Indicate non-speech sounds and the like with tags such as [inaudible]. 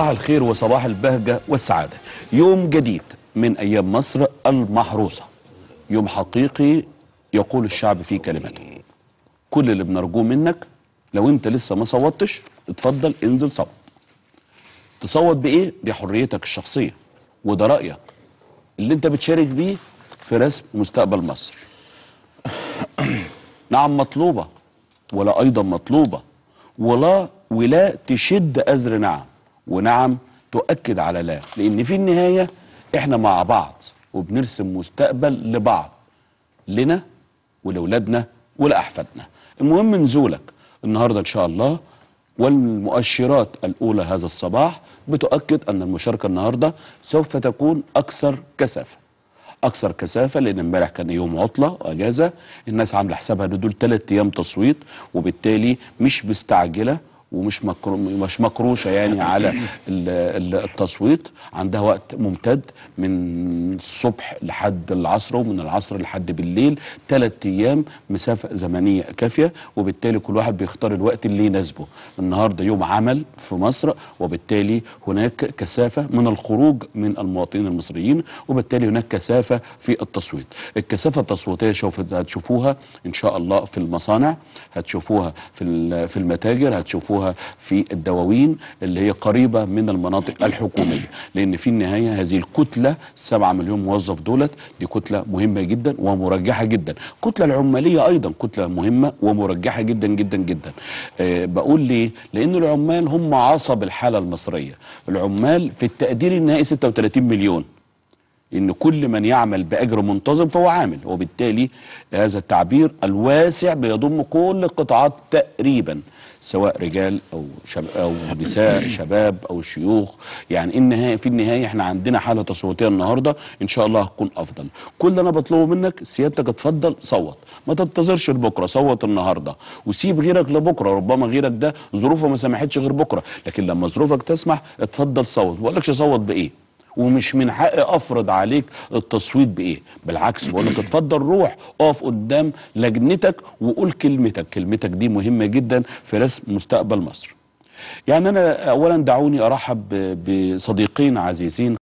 صباح الخير وصباح البهجة والسعادة يوم جديد من أيام مصر المحروسة يوم حقيقي يقول الشعب فيه كلمته كل اللي بنرجوه منك لو انت لسه ما صوتش اتفضل انزل صوت تصوت بايه دي حريتك الشخصية وده رأيك اللي انت بتشارك بيه في رسم مستقبل مصر [coughs] نعم مطلوبة ولا أيضا مطلوبة ولا ولا تشد أزر نعم ونعم تؤكد على لا لأن في النهاية إحنا مع بعض وبنرسم مستقبل لبعض لنا ولأولادنا ولأحفادنا المهم نزولك النهاردة إن شاء الله والمؤشرات الأولى هذا الصباح بتؤكد أن المشاركة النهاردة سوف تكون أكثر كثافة أكثر كثافة لأن امبارح كان يوم عطلة واجازه الناس عاملة حسابها دول ثلاث أيام تصويت وبالتالي مش مستعجلة ومش مش مقروشه يعني على التصويت عندها وقت ممتد من الصبح لحد العصر ومن العصر لحد بالليل ثلاث ايام مسافه زمنيه كافيه وبالتالي كل واحد بيختار الوقت اللي يناسبه النهارده يوم عمل في مصر وبالتالي هناك كثافه من الخروج من المواطنين المصريين وبالتالي هناك كثافه في التصويت الكثافه التصويتيه هتشوفوها ان شاء الله في المصانع هتشوفوها في في المتاجر هتشوفوها بيشوفوها في الدواوين اللي هي قريبه من المناطق الحكوميه لان في النهايه هذه الكتله 7 مليون موظف دولت دي كتله مهمه جدا ومرجحه جدا الكتله العماليه ايضا كتله مهمه ومرجحه جدا جدا جدا أه بقول ليه لان العمال هم عصب الحاله المصريه العمال في التقدير النهائي 36 مليون ان كل من يعمل باجر منتظم فهو عامل وبالتالي هذا التعبير الواسع بيضم كل القطاعات تقريبا سواء رجال او شب او نساء شباب او شيوخ يعني النهايه في النهايه احنا عندنا حاله تصويتيه النهارده ان شاء الله هتكون افضل كل اللي انا بطلبه منك سيادتك اتفضل صوت ما تنتظرش لبكره صوت النهارده وسيب غيرك لبكره ربما غيرك ده ظروفه ما سمحتش غير بكره لكن لما ظروفك تسمح اتفضل صوت ما اقولكش صوت بايه ومش من حقي افرض عليك التصويت بايه بالعكس بقول لك اتفضل روح اقف قدام لجنتك وقول كلمتك كلمتك دي مهمه جدا في رسم مستقبل مصر يعني انا اولا دعوني ارحب بصديقين عزيزين